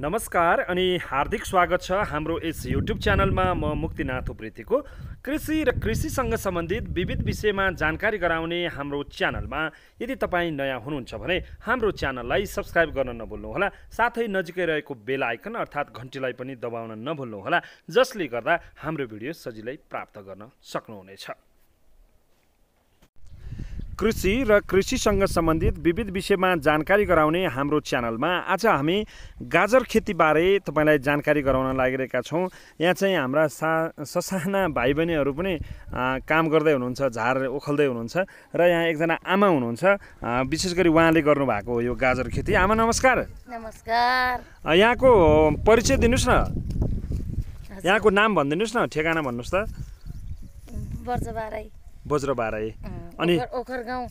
नमस्कार अनि हार्दिक स्वागत छ हाम्रो यस युट्युब च्यानलमा म मुक्तिनाथ उप्रेतीको कृषि र कृषिसँग सम्बन्धित विविध विषयमा जानकारी गराउने हाम्रो च्यानलमा यदि तपाईँ नयाँ हुनुहुन्छ भने हाम्रो च्यानललाई सब्सक्राइब गर्न नभुल्नुहोला साथै नजिकै रहेको बेल आइकन अर्थात् घन्टीलाई पनि दबाउन नभुल्नुहोला जसले गर्दा हाम्रो भिडियो सजिलै प्राप्त गर्न सक्नुहुनेछ कृषि र कृषिसँग सम्बन्धित विविध विषयमा जानकारी गराउने हाम्रो च्यानलमा आज हामी गाजर खेतीबारे तपाईँलाई जानकारी गराउन लागिरहेका छौँ यहाँ चाहिँ हाम्रा सा ससाना भाइ बहिनीहरू पनि काम गर्दै हुनुहुन्छ झार ओखल्दै हुनुहुन्छ र यहाँ एकजना आमा हुनुहुन्छ विशेष गरी उहाँले गर्नुभएको हो यो गाजर खेती आमा नमस्कार नमस्कार यहाँको परिचय दिनुहोस् न यहाँको नाम भनिदिनुहोस् न ठेगाना भन्नुहोस् त बज्रबाराई बज्रबाराई अनि ओखर गाउँ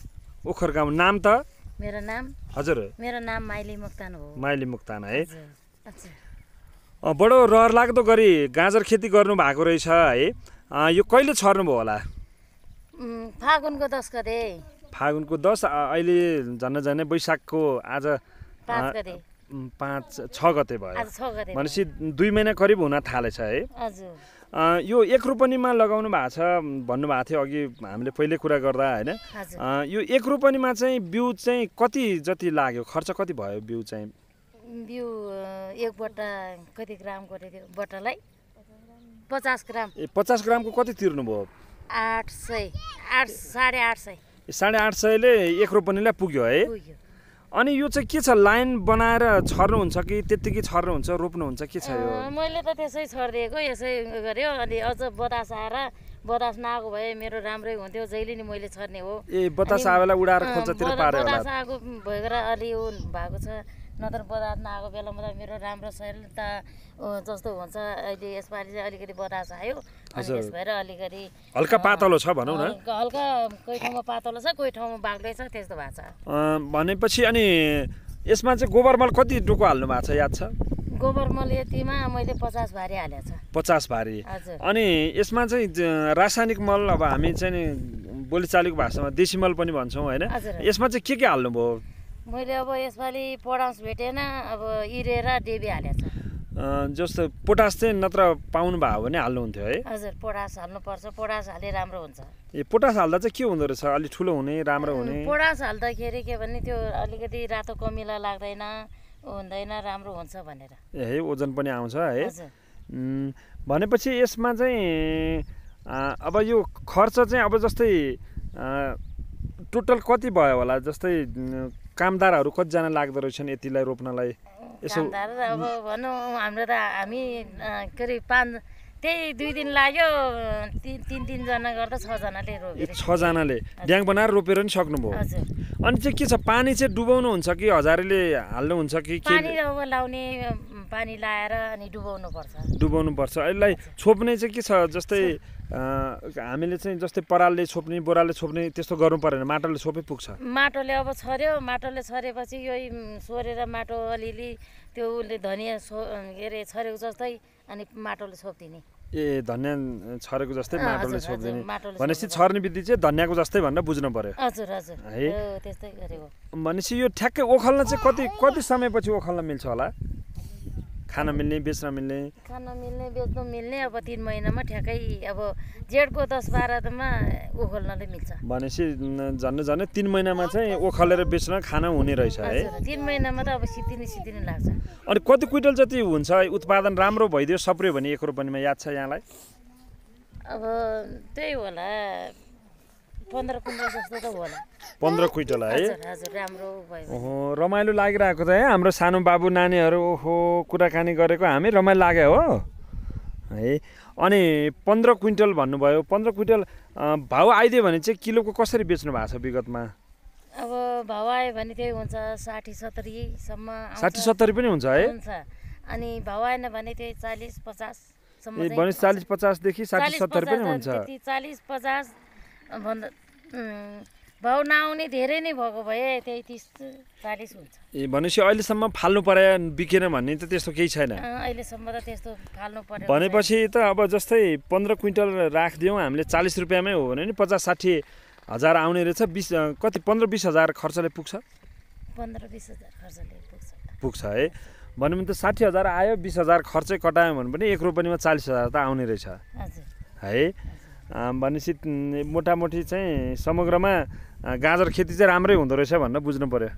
ओखर गाउँ नाम त मेरो नाम हजुर मेरो नाम माइली मुक्तान हो माइली मुक्तान है बडो रहर लाग्दो गरी गाजर खेती गर्नु भएको रहेछ है यो कहिले छर्नुभयो होला फागुनको दस गते फागुनको दस अहिले झन् झन् वैशाखको आज पाँच छ गते भयो भनेपछि दुई महिना करिब हुन थालेछ है यो एक रोपनीमा लगाउनु भएको छ भन्नुभएको थियो अघि हामीले पहिले कुरा गर्दा होइन यो एक रोपनीमा चाहिँ बिउ चाहिँ कति जति लाग्यो खर्च कति भयो बिउ चाहिँ बिउ एक बट्टा कति ग्राम गरेको बट्टालाई पचास ग्राम ए पचास ग्रामको कति तिर्नुभयो आठ सय आठ साढे आठ सय साढे आठ सयले एक रोपनीलाई पुग्यो है अनि यो चाहिँ के छ लाइन बनाएर छर्नुहुन्छ कि त्यत्तिकै छर्नुहुन्छ रोप्नुहुन्छ के छ यो मैले त त्यसै छरिदिएको यसै गऱ्यो अनि अझ बतास आएर बतास नआएको भए मेरो राम्रै हुन्थ्यो जहिले नि मैले छर्ने हो ए बतास आएर उडाएर खोज्छतिर बतास आएको भएर अलि ऊ भएको छ नत्र बतात नआएको बेलामा त मेरो राम्रो शरीर त जस्तो हुन्छ अहिले यसपालि चाहिँ अलिकति बतास आयो त्यस भएर अलिकति हल्का पातलो छ भनौँ न हल्का कोही ठाउँमा पातलो छ कोही ठाउँमा बाग्लै छ त्यस्तो भएको छ भनेपछि अनि यसमा चाहिँ गोबर मल कति डोको हाल्नु भएको छ याद छ गोबर मल यतिमा मैले पचास भारी हालेको छ पचास भारी अनि यसमा चाहिँ रासायनिक मल अब हामी चाहिँ बोलीचालीको भाषामा देशी मल पनि भन्छौँ होइन यसमा चाहिँ के के हाल्नुभयो मैले अब यसपालि पोटास भेटेन अब इरेर डेबी हालेको छ जस्तो पोटास चाहिँ नत्र पाउनु भयो भने हाल्नुहुन्थ्यो है हजुर पोटास हाल्नुपर्छ पोटास हाले राम्रो हुन्छ ए पोटास हाल्दा चाहिँ के हुँदो रहेछ अलिक ठुलो हुने राम्रो हुने पोटास हाल्दाखेरि के भने त्यो अलिकति रातो कमिला लाग्दैन हुँदैन राम्रो हुन्छ भनेर ए है ओजन पनि आउँछ है भनेपछि यसमा चाहिँ अब यो खर्च चाहिँ अब जस्तै टोटल कति भयो होला जस्तै कामदारहरू कतिजना लाग्दो रहेछन् यतिलाई रोप्नलाई यसो अब भनौँ हाम्रो त हामी के अरे पाँच त्यही दुई दिन लाग्यो तिन तिनजना गर्दा छजनाले रोप्यो छजनाले ड्याङ बनाएर रोपेर नि सक्नुभयो अनि चाहिँ के छ पानी चाहिँ डुबाउनु हुन्छ कि हजारीले हाल्नुहुन्छ कि पानी अब लाउने पानी लाएर अनि डुबाउनु पर्छ डुबाउनु पर्छ यसलाई छोप्ने चाहिँ के छ जस्तै हामीले चाहिँ जस्तै परालले छोप्ने बोराले छोप्ने त्यस्तो गर्नु परेन माटोले छोपै पुग्छ माटोले अब छर्यो माटोले छरेपछि यो सोरेर माटो अलिअलि त्यो उसले धनियाँ सो के अरे छरेको जस्तै अनि माटोले छोपिदिने ए धनियाँ छरेको जस्तै माटोले छोपिदिने भनेपछि छर्ने विधि चाहिँ धनियाँको जस्तै भनेर बुझ्नु पर्यो हजुर हजुर है त्यस्तै गरेको भनेपछि यो ठ्याक्कै ओखल्न चाहिँ कति कति समयपछि ओखल्न मिल्छ होला खाना मिल्ने बेच्न मिल्ने खान मिल्ने बेच्नु मिल्ने अब तिन महिनामा ठ्याक्कै अब जेठको दस बाह्रमा ओखल्नले मिल्छ भनेपछि झन् झन् तिन महिनामा चाहिँ ओखलेर बेच्न खान हुने रहेछ है तिन महिनामा त अब सिद्धिने सिद्धिने लाग्छ अनि कति क्विन्टल जति हुन्छ उत्पादन राम्रो भइदियो सप्रियो भने एक रोपनीमा याद छ यहाँलाई अब त्यही होला पन्ध्र कुइन्टल जस्तो त होला पन्ध्र क्विन्टल है ओहो रमाइलो लागिरहेको त है हाम्रो सानो बाबु नानीहरू ओहो कुराकानी गरेको हामी रमाइलो लाग्यो हो है अनि पन्ध्र क्विन्टल भन्नुभयो पन्ध्र क्विन्टल भाउ आइदियो भने चाहिँ किलोको कसरी बेच्नु भएको छ विगतमा अब भाउ आयो भने त्यही हुन्छ साठी सत्तरीसम्म साठी सत्तरी पनि हुन्छ है अनि भाउ आएन भने त्यही चालिस पचाससम्म चालिस पचासदेखि साठी सत्तरी पनि हुन्छ चालिस पचास भन्दा भाउ नआउने धेरै नै भएको भए त्यही तिस चालिस हुन्छ ए भनेपछि अहिलेसम्म फाल्नु पर्यो बिकेन भन्ने त त्यस्तो केही छैन अहिलेसम्म त त्यस्तो फाल्नु पर्यो भनेपछि त अब जस्तै पन्ध्र क्विन्टल राखिदिउँ हामीले चालिस रुपियाँमै हो भने नि पचास साठी हजार आउने रहेछ बिस कति पन्ध्र बिस हजार खर्चले पुग्छ पन्ध्र बिस हजार खर्चले पुग्छ पुग्छ है भन्यो भने त साठी हजार आयो बिस हजार खर्चै कटायो भने पनि एक रोपनीमा चालिस हजार त आउने रहेछ है भनेपछि मोटामोटी चाहिँ समग्रमा गाजर खेती चाहिँ राम्रै हुँदो रहेछ भनेर बुझ्नु पर्यो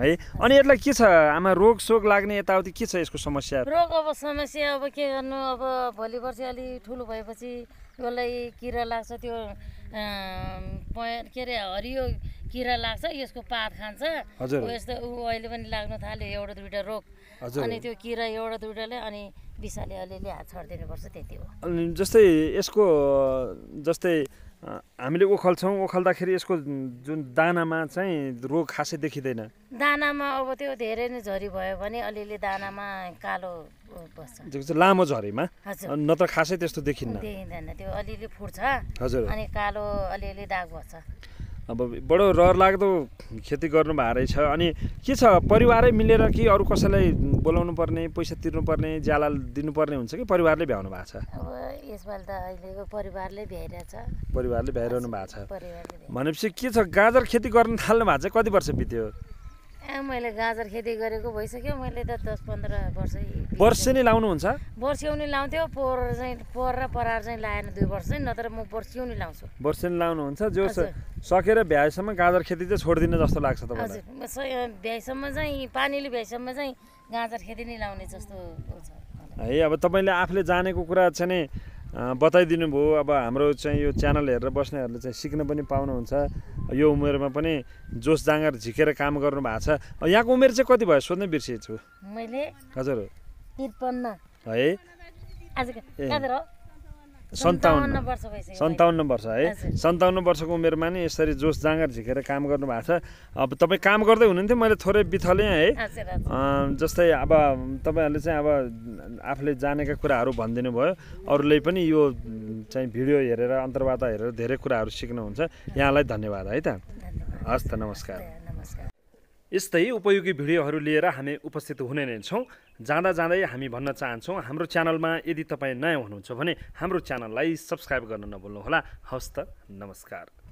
है अनि यसलाई के छ आमा रोग सोग लाग्ने यताउति के छ यसको समस्या रोग अब समस्या अब के गर्नु अब भोलि पर्सि अलिक ठुलो भएपछि कसलाई किरा लाग्छ त्यो के अरे हरियो किरा लाग्छ यसको पात खान्छ यस्तो ऊ अहिले पनि लाग्नु थाल्यो एउटा दुइटा रोग अनि त्यो किरा एउटा दुइटाले अनि बिसाले अलिअलि हात छरिदिनुपर्छ त्यति हो अनि जस्तै यसको जस्तै हामीले ओखल्छौँ ओखल्दाखेरि यसको जुन दानामा चाहिँ रोग खासै देखिँदैन दानामा अब त्यो धेरै नै झरी भयो भने अलिअलि दानामा कालो बस्छ लामो झरीमा नत्र खासै त्यस्तो देखिँदैन त्यो अलिअलि फुट्छ हजुर अनि कालो अलिअलि दाग बस्छ अब बडो रहरलाग्दो खेती गर्नु भएको रहेछ अनि के छ परिवारै मिलेर कि अरू कसैलाई बोलाउनु पर्ने पैसा तिर्नुपर्ने ज्याला दिनुपर्ने हुन्छ कि परिवारले भ्याउनु भएको छ अब यसपालि त अहिले परिवारले भ्याइरहेछ परिवारले भ्याइरहनु भएको छ भनेपछि के छ गाजर खेती गर्न थाल्नु भएको छ कति वर्ष बित्यो मैले गाजर खेती गरेको भइसक्यो मैले त दस पन्ध्र वर्ष वर्ष नै लाउनुहुन्छ वर्स्यौनी लाउँथ्यो पोहोर चाहिँ पोहोर र परार चाहिँ लाएन दुई वर्ष चाहिँ नत्र म वर्स्यौनी लाउँछु नै लाउनुहुन्छ जो सकेर भ्याएसम्म गाजर खेती चाहिँ छोडिदिनु जस्तो लाग्छ तपाईँलाई हजुर भ्याइसम्म चाहिँ पानीले भ्याइसम्म चाहिँ गाजर खेती नै लाउने जस्तो है अब तपाईँले आफूले जानेको कुरा चाहिँ बताइदिनु भयो अब हाम्रो चाहिँ यो च्यानल हेरेर बस्नेहरूले चाहिँ सिक्न पनि पाउनुहुन्छ यो उमेरमा पनि जोस जाँगर झिकेर काम गर्नु भएको छ यहाँको उमेर चाहिँ कति भयो सोध्नै छु मैले हजुर है सन्ताउन्न सन्ताउन्न वर्ष है सन्ताउन्न वर्षको उमेरमा नि यसरी जोस जाँगर झिकेर काम गर्नु भएको छ अब तपाईँ काम गर्दै हुनुहुन्थ्यो मैले थोरै बिथलेँ है जस्तै अब तपाईँहरूले चाहिँ अब आफूले जानेका कुराहरू भनिदिनु भयो अरूले पनि यो चाहिँ भिडियो हेरेर अन्तर्वार्ता हेरेर धेरै कुराहरू सिक्नुहुन्छ यहाँलाई धन्यवाद है त हस् त नमस्कार यस्तै उपयोगी भिडियोहरू लिएर हामी उपस्थित हुने नै छौँ जाँदा जाँदै हामी भन्न चाहन्छौँ हाम्रो च्यानलमा यदि तपाईँ नयाँ हुनुहुन्छ भने हाम्रो च्यानललाई सब्सक्राइब गर्न नभुल्नुहोला हवस् त नमस्कार